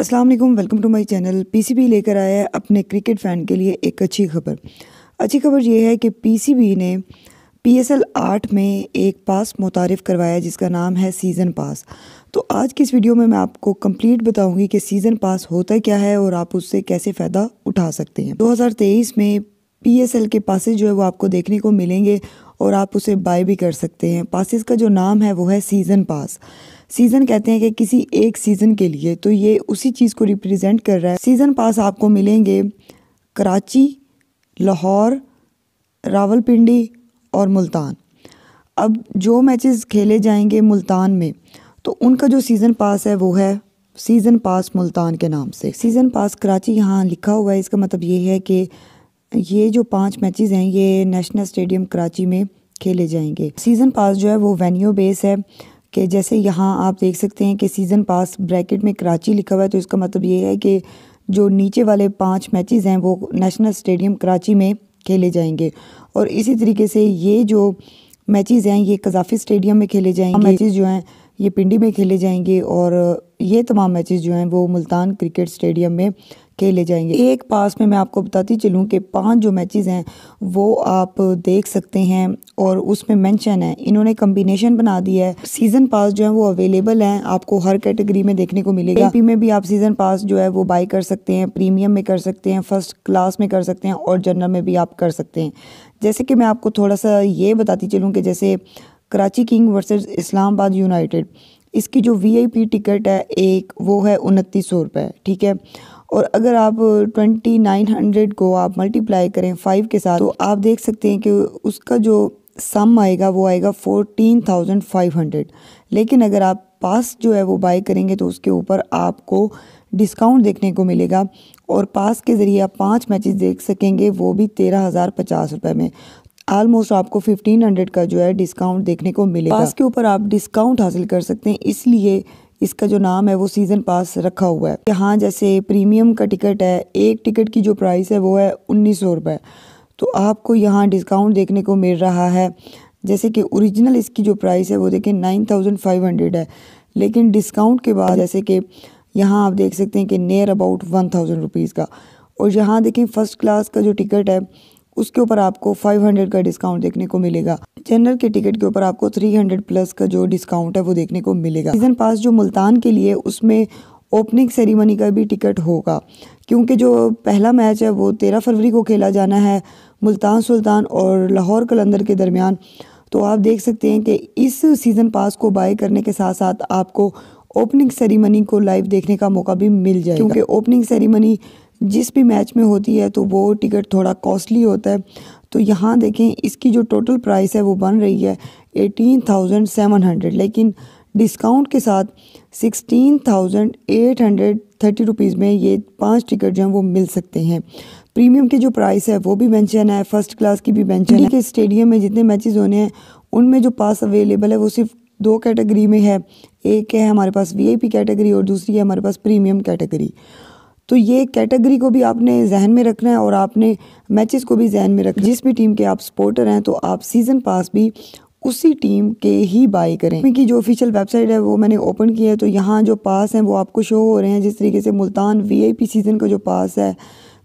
अस्सलाम वालेकुम welcome to my channel PCB लेकर आया है अपने क्रिकेट फ़ैन के लिए एक अच्छी खबर अच्छी खबर यह है कि पीसीबी ने पीएसएल आठ में एक पास मुतारफ़ करवाया जिसका नाम है सीज़न पास तो आज की इस वीडियो में मैं आपको कंप्लीट बताऊंगी कि सीज़न पास होता क्या है और आप उससे कैसे फ़ायदा उठा सकते हैं 2023 में पीएसएल के पासेज जो है वो आपको देखने को मिलेंगे और आप उसे बाय भी कर सकते हैं पासिस का जो नाम है वो है सीज़न पास सीज़न कहते हैं कि किसी एक सीज़न के लिए तो ये उसी चीज़ को रिप्रेजेंट कर रहा है सीज़न पास आपको मिलेंगे कराची लाहौर रावलपिंडी और मुल्तान अब जो मैचेस खेले जाएंगे मुल्तान में तो उनका जो सीज़न पास है वो है सीज़न पास मुल्तान के नाम से सीज़न पास कराची यहाँ लिखा हुआ है इसका मतलब ये है कि ये जो पांच मैचेस हैं ये नेशनल स्टेडियम कराची में खेले जाएंगे सीज़न पास जो है वो वेन्यू बेस है कि जैसे यहाँ आप देख सकते हैं कि सीज़न पास ब्रैकेट में कराची लिखा हुआ है तो इसका मतलब ये है कि जो नीचे वाले पांच मैचेस हैं वो नेशनल स्टेडियम कराची में खेले जाएंगे और इसी तरीके से ये जो मैचेस हैं ये कजाफी स्टेडियम में खेले जाएंगे मैचेस जो हैं ये पिंडी में खेले जाएंगे और ये तमाम मैचेस जो हैं वो मुल्तान क्रिकेट स्टेडियम में खेले जाएंगे एक पास में मैं आपको बताती चलूँ कि पाँच जो मैचेस हैं वो आप देख सकते हैं और उसमें मेंशन है इन्होंने कम्बिनेशन बना दिया है सीज़न पास जो है वो अवेलेबल हैं आपको हर कैटेगरी में देखने को मिलेगा एपी में भी आप सीज़न पास जो है वो बाई कर सकते हैं प्रीमियम में कर सकते हैं फर्स्ट क्लास में कर सकते हैं और जनरल में भी आप कर सकते हैं जैसे कि मैं आपको थोड़ा सा ये बताती चलूँ कि जैसे Karachi King versus Islamabad United इसकी जो वीआईपी टिकट है एक वो है उनतीस सौ रुपये ठीक है और अगर आप ट्वेंटी नाइन हंड्रेड को आप मल्टीप्लाई करें फाइव के साथ तो आप देख सकते हैं कि उसका जो सम आएगा वो आएगा फोर्टीन थाउजेंड फाइव हंड्रेड लेकिन अगर आप पास जो है वो बाई करेंगे तो उसके ऊपर आपको डिस्काउंट देखने को मिलेगा और पास के ज़रिए आप पाँच मैचेस देख सकेंगे वो भी तेरह हज़ार पचास रुपये में आलमोस्ट आपको 1500 का जो है डिस्काउंट देखने को मिलेगा पास के ऊपर आप डिस्काउंट हासिल कर सकते हैं इसलिए इसका जो नाम है वो सीज़न पास रखा हुआ है यहाँ जैसे प्रीमियम का टिकट है एक टिकट की जो प्राइस है वो है उन्नीस सौ तो आपको यहाँ डिस्काउंट देखने को मिल रहा है जैसे कि ओरिजिनल इसकी जो प्राइस है वो देखें नाइन थाउजेंड फाइव हंड्रेड है लेकिन डिस्काउंट के बाद जैसे कि यहाँ आप देख सकते हैं कि near about one thousand rupees का और यहाँ देखें फ़र्स्ट क्लास का जो टिकट है उसके ऊपर आपको 500 का डिस्काउंट देखने को मिलेगा जनरल के टिकट के ऊपर आपको 300 प्लस का जो डिस्काउंट है वो देखने को मिलेगा सीजन पास जो मुल्तान के लिए उसमें ओपनिंग सेरेमनी का भी टिकट होगा क्योंकि जो पहला मैच है वो तेरह फरवरी को खेला जाना है मुल्तान सुल्तान और लाहौर कलंदर के दरमियान तो आप देख सकते हैं कि इस सीज़न पास को बाय करने के साथ साथ आपको ओपनिंग सेरेमनी को लाइव देखने का मौका भी मिल जाएगा क्योंकि ओपनिंग सेरेमनी जिस भी मैच में होती है तो वो टिकट थोड़ा कॉस्टली होता है तो यहाँ देखें इसकी जो टोटल प्राइस है वो बन रही है एटीन थाउजेंड सेवन हंड्रेड लेकिन डिस्काउंट के साथ sixteen thousand eight hundred thirty rupees में ये पांच टिकट जो हैं वो मिल सकते हैं प्रीमियम की जो प्राइस है वो भी मैंशन है फर्स्ट क्लास की भी मैंशन है कि स्टेडियम में जितने मैचेस होने हैं उनमें जो पास अवेलेबल है वो सिर्फ दो कैटेगरी में है एक है हमारे पास वी कैटेगरी और दूसरी है हमारे पास प्रीमियम कैटेगरी तो ये कैटेगरी को भी आपने जहन में रखना है और आपने मैचेस को भी जहन में रखना जिस भी टीम के आप सपोर्टर हैं तो आप सीज़न पास भी उसी टीम के ही बाई करें क्योंकि जो ऑफिशियल वेबसाइट है वो मैंने ओपन की है तो यहाँ जो पास हैं वो आपको शो हो रहे हैं जिस तरीके से मुल्तान वी सीज़न का जो पास है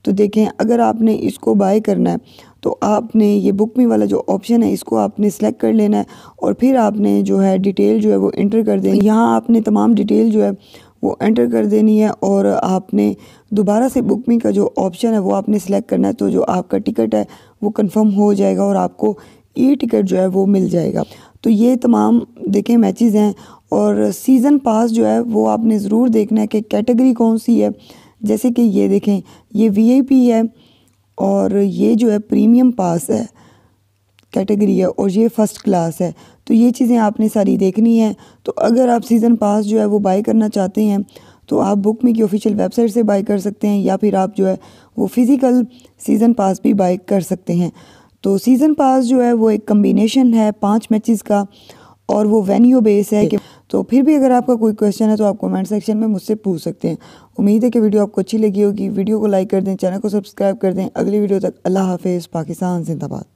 तो देखें अगर आपने इसको बाय करना है तो आपने ये बुक मी वाला जो ऑप्शन है इसको आपने सेलेक्ट कर लेना है और फिर आपने जो है डिटेल जो है वो इंटर कर दें यहाँ आपने तमाम डिटेल जो है वो एंटर कर देनी है और आपने दोबारा से बुक मी का जो ऑप्शन है वो आपने सेलेक्ट करना है तो जो आपका टिकट है वो कंफर्म हो जाएगा और आपको ई टिकट जो है वो मिल जाएगा तो ये तमाम देखें मैचेस हैं और सीज़न पास जो है वो आपने ज़रूर देखना है कि कैटेगरी कौन सी है जैसे कि ये देखें ये वी है और ये जो है प्रीमियम पास है कैटेगरी है और ये फ़र्स्ट क्लास है तो ये चीज़ें आपने सारी देखनी है तो अगर आप सीज़न पास जो है वो बाई करना चाहते हैं तो आप बुक मी की ऑफिशियल वेबसाइट से बाई कर सकते हैं या फिर आप जो है वो फ़िज़िकल सीज़न पास भी बाई कर सकते हैं तो सीज़न पास जो है वो एक कम्बिनेशन है पाँच मैचेस का और वो वेन्यू बेस है कि तो फिर भी अगर आपका कोई क्वेश्चन है तो आप कमेंट सेक्शन में मुझसे पूछ सकते हैं उम्मीद है कि वीडियो आपको अच्छी लगी होगी वीडियो को लाइक कर दें चैनल को सब्सक्राइब कर दें अगली वीडियो तक अल्लाह हाफिज़ पाकिस्तान जिंदाबाद